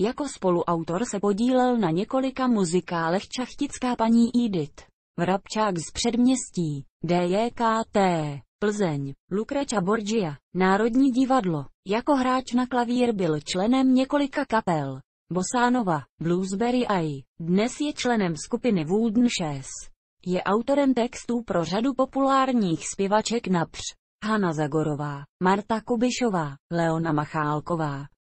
Jako spoluautor se podílel na několika muzikálech Čachtická paní Edith, Vrabčák z předměstí, DJKT, Plzeň, Lukreča Borgia, Národní divadlo. Jako hráč na klavír byl členem několika kapel. Bosánova, Bluesberry Eye, dnes je členem skupiny Wooden 6. Je autorem textů pro řadu populárních zpěvaček např. Hanna Zagorová, Marta Kubišová, Leona Machálková,